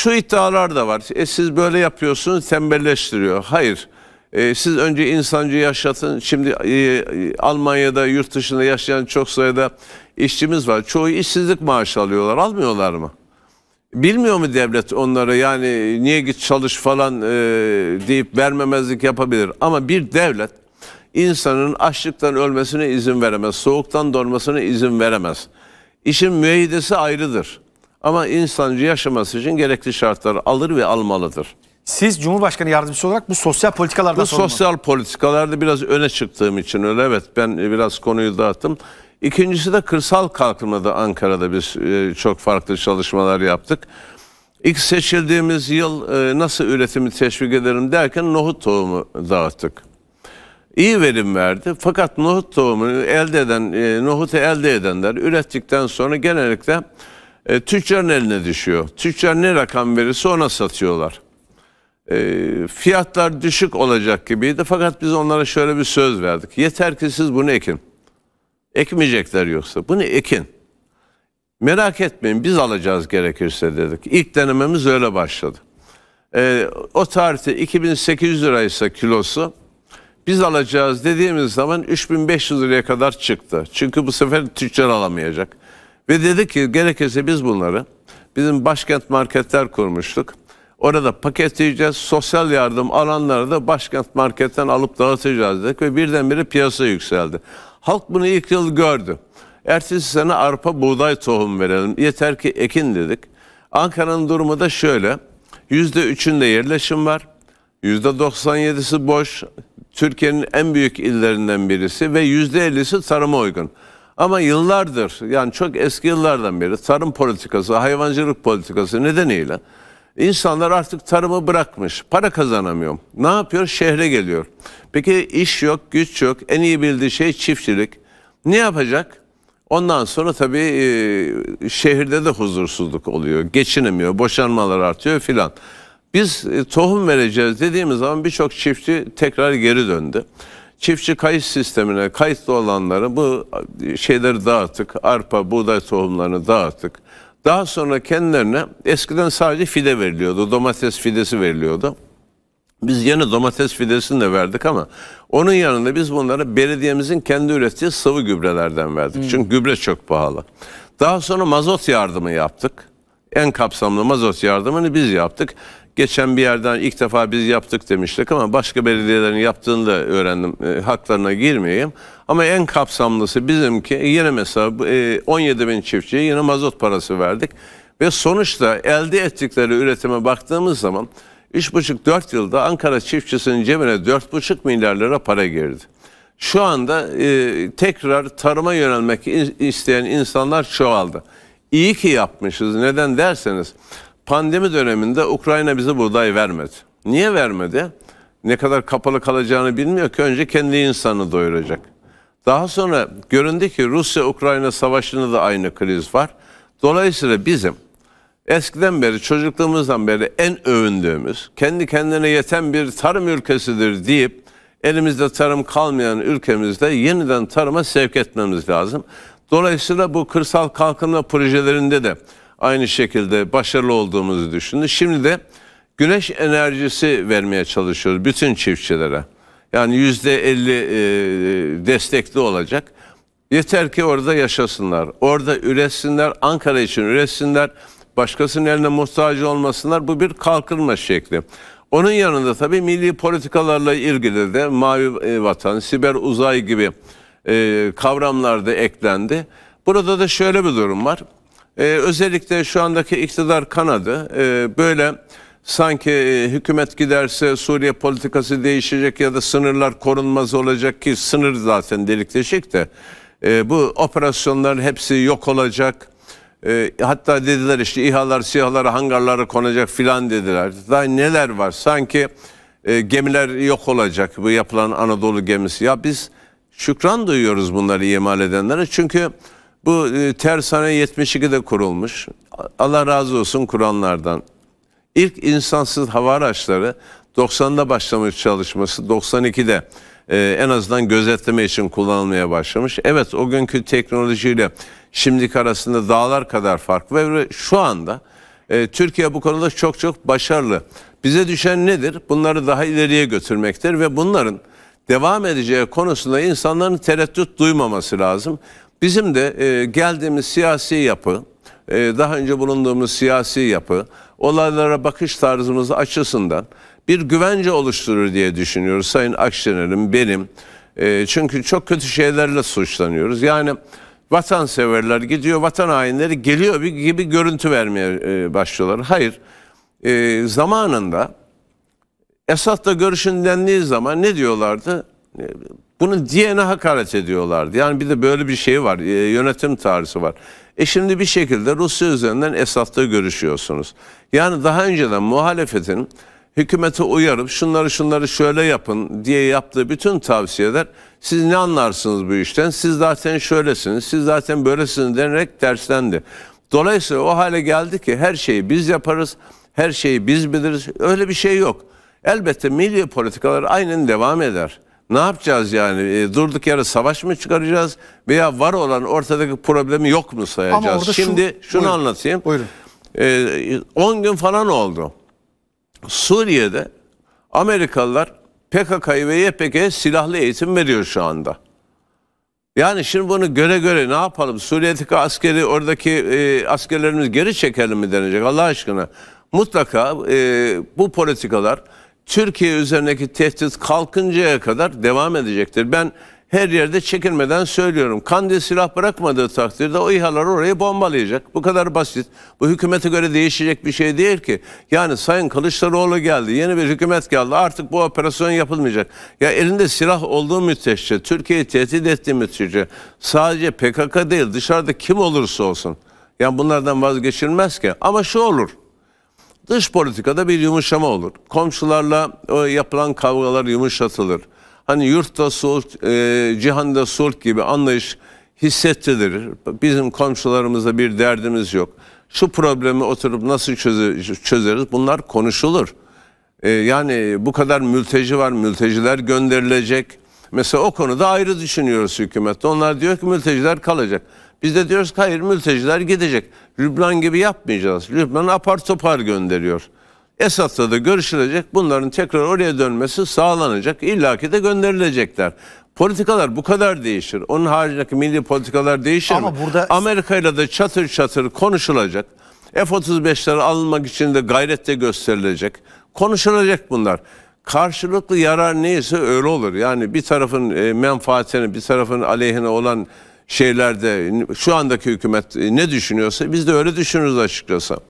şu iddialar da var. E, siz böyle yapıyorsunuz tembelleştiriyor. Hayır. E, siz önce insancı yaşatın. Şimdi e, Almanya'da yurt dışında yaşayan çok sayıda işçimiz var. Çoğu işsizlik maaşı alıyorlar. Almıyorlar mı? Bilmiyor mu devlet onlara? yani niye git çalış falan e, deyip vermemezlik yapabilir. Ama bir devlet insanın açlıktan ölmesine izin veremez. Soğuktan donmasına izin veremez. İşin müeyyidesi ayrıdır. Ama insan yaşaması için gerekli şartları alır ve almalıdır. Siz Cumhurbaşkanı yardımcısı olarak bu sosyal politikalarda Bu sorumlu. sosyal politikalarda biraz öne çıktığım için öyle evet ben biraz konuyu dağıttım. İkincisi de kırsal kalkınmada Ankara'da biz e, çok farklı çalışmalar yaptık. İlk seçildiğimiz yıl e, nasıl üretimi teşvik ederim derken nohut tohumu dağıttık. İyi verim verdi fakat nohut tohumunu elde eden, e, nohutu elde edenler ürettikten sonra genellikle e, tüccarın eline düşüyor. Tüccar ne rakam verirse ona satıyorlar. E, fiyatlar düşük olacak gibiydi fakat biz onlara şöyle bir söz verdik. Yeter ki siz bunu ekin. Ekmeyecekler yoksa bunu ekin. Merak etmeyin biz alacağız gerekirse dedik. İlk denememiz öyle başladı. E, o tarihte 2800 liraysa kilosu biz alacağız dediğimiz zaman 3500 liraya kadar çıktı. Çünkü bu sefer tüccar alamayacak. Ve dedi ki gerekirse biz bunları bizim başkent marketler kurmuştuk. Orada paketleyeceğiz. Sosyal yardım alanları da başkent marketten alıp dağıtacağız dedik ve birdenbire piyasa yükseldi. Halk bunu ilk yıl gördü. Ertesi sene arpa buğday tohum verelim. Yeter ki ekin dedik. Ankara'nın durumu da şöyle. Yüzde üçünde yerleşim var. Yüzde 97'si boş. Türkiye'nin en büyük illerinden birisi ve yüzde 50'si tarıma uygun. Ama yıllardır yani çok eski yıllardan beri tarım politikası, hayvancılık politikası nedeniyle insanlar artık tarımı bırakmış. Para kazanamıyor. Ne yapıyor? Şehre geliyor. Peki iş yok, güç yok. En iyi bildiği şey çiftçilik. Ne yapacak? Ondan sonra tabii e, şehirde de huzursuzluk oluyor. Geçinemiyor, boşanmalar artıyor filan. Biz e, tohum vereceğiz dediğimiz zaman birçok çiftçi tekrar geri döndü çiftçi kayıt sistemine kayıtlı olanları bu şeyleri dağıttık. Arpa, buğday tohumlarını dağıttık. Daha sonra kendilerine eskiden sadece fide veriliyordu. Domates fidesi veriliyordu. Biz yeni domates fidesini de verdik ama onun yanında biz bunlara belediyemizin kendi ürettiği sıvı gübrelerden verdik. Hmm. Çünkü gübre çok pahalı. Daha sonra mazot yardımı yaptık. En kapsamlı mazot yardımını biz yaptık. Geçen bir yerden ilk defa biz yaptık demiştik ama başka belediyelerin yaptığını da öğrendim. E, haklarına girmeyeyim. Ama en kapsamlısı bizimki yine mesela e, 17 bin çiftçiye yine mazot parası verdik. Ve sonuçta elde ettikleri üretime baktığımız zaman 3,5-4 yılda Ankara çiftçisinin cebine 4,5 milyar lira para girdi. Şu anda e, tekrar tarıma yönelmek isteyen insanlar çoğaldı. İyi ki yapmışız. Neden derseniz pandemi döneminde Ukrayna bize buğday vermedi. Niye vermedi? Ne kadar kapalı kalacağını bilmiyor ki önce kendi insanı doyuracak. Daha sonra göründü ki Rusya-Ukrayna savaşında da aynı kriz var. Dolayısıyla bizim eskiden beri çocukluğumuzdan beri en övündüğümüz kendi kendine yeten bir tarım ülkesidir deyip elimizde tarım kalmayan ülkemizde yeniden tarıma sevk etmemiz lazım. Dolayısıyla bu kırsal kalkınma projelerinde de aynı şekilde başarılı olduğumuzu düşündü. Şimdi de güneş enerjisi vermeye çalışıyoruz bütün çiftçilere. Yani yüzde elli e, destekli olacak. Yeter ki orada yaşasınlar, orada üretsinler, Ankara için üretsinler, başkasının eline muhtaç olmasınlar. Bu bir kalkınma şekli. Onun yanında tabii milli politikalarla ilgili de mavi e, vatan, siber uzay gibi e, kavramlar da eklendi. Burada da şöyle bir durum var. Ee, özellikle şu andaki iktidar kanadı e, böyle sanki e, hükümet giderse Suriye politikası değişecek ya da sınırlar korunmaz olacak ki sınır zaten delik deşik de e, bu operasyonların hepsi yok olacak. E, hatta dediler işte İHA'lar, SİHA'lar, hangarlara konacak filan dediler. Daha neler var? Sanki e, gemiler yok olacak bu yapılan Anadolu gemisi. Ya biz şükran duyuyoruz bunları imal edenlere. Çünkü bu e, tersane 72'de kurulmuş. Allah razı olsun Kur'anlardan. İlk insansız hava araçları 90'da başlamış çalışması, 92'de e, en azından gözetleme için kullanılmaya başlamış. Evet o günkü teknolojiyle şimdiki arasında dağlar kadar fark var ve şu anda e, Türkiye bu konuda çok çok başarılı. Bize düşen nedir? Bunları daha ileriye götürmektir ve bunların devam edeceği konusunda insanların tereddüt duymaması lazım. Bizim de e, geldiğimiz siyasi yapı, e, daha önce bulunduğumuz siyasi yapı, olaylara bakış tarzımız açısından bir güvence oluşturur diye düşünüyoruz. Sayın Akşener'in, benim. E, çünkü çok kötü şeylerle suçlanıyoruz. Yani vatanseverler gidiyor, vatan hainleri geliyor gibi görüntü vermeye e, başlıyorlar. Hayır, e, zamanında Esad'la görüşün dendiği zaman ne diyorlardı? E, bunu diyene hakaret ediyorlardı. Yani bir de böyle bir şey var. E, yönetim tarihi var. E şimdi bir şekilde Rusya üzerinden Esad'la görüşüyorsunuz. Yani daha önceden muhalefetin hükümete uyarıp şunları şunları şöyle yapın diye yaptığı bütün tavsiyeler siz ne anlarsınız bu işten? Siz zaten şöylesiniz, siz zaten böylesiniz denerek derslendi. Dolayısıyla o hale geldi ki her şeyi biz yaparız, her şeyi biz biliriz. Öyle bir şey yok. Elbette milli politikalar aynen devam eder. Ne yapacağız yani? E, durduk yere savaş mı çıkaracağız veya var olan ortadaki problemi yok mu sayacağız? Şimdi şu, şunu buyurun, anlatayım. 10 e, gün falan oldu. Suriye'de Amerikalılar PKK'yı ve YPG'ye silahlı eğitim veriyor şu anda. Yani şimdi bunu göre göre ne yapalım? Suriye'deki askeri oradaki e, askerlerimiz geri çekelim mi denecek Allah aşkına? Mutlaka e, bu politikalar Türkiye üzerindeki tehdit kalkıncaya kadar devam edecektir. Ben her yerde çekinmeden söylüyorum. Kandil silah bırakmadığı takdirde o İHA'lar orayı bombalayacak. Bu kadar basit. Bu hükümete göre değişecek bir şey değil ki. Yani Sayın Kılıçdaroğlu geldi, yeni bir hükümet geldi. Artık bu operasyon yapılmayacak. Ya elinde silah olduğu müddetçe, Türkiye'yi tehdit ettiği müddetçe sadece PKK değil dışarıda kim olursa olsun. Yani bunlardan vazgeçilmez ki. Ama şu olur. Dış politikada bir yumuşama olur. Komşularla o e, yapılan kavgalar yumuşatılır. Hani yurtta sulh, e, cihanda sulh gibi anlayış hissettirilir. Bizim komşularımızda bir derdimiz yok. Şu problemi oturup nasıl çözeriz? Bunlar konuşulur. E, yani bu kadar mülteci var, mülteciler gönderilecek. Mesela o konuda ayrı düşünüyoruz hükümette. Onlar diyor ki mülteciler kalacak. Biz de diyoruz ki hayır mülteciler gidecek. Lübnan gibi yapmayacağız. Lübnan'ı apar topar gönderiyor. Esad'la da görüşülecek. Bunların tekrar oraya dönmesi sağlanacak. İlla ki de gönderilecekler. Politikalar bu kadar değişir. Onun haricindeki milli politikalar değişir Ama mi? Burada... Amerika ile de çatır çatır konuşulacak. F-35'ler alınmak için de gayret de gösterilecek. Konuşulacak bunlar karşılıklı yarar neyse öyle olur. Yani bir tarafın e, menfaatine, bir tarafın aleyhine olan şeylerde şu andaki hükümet e, ne düşünüyorsa biz de öyle düşünürüz açıkçası.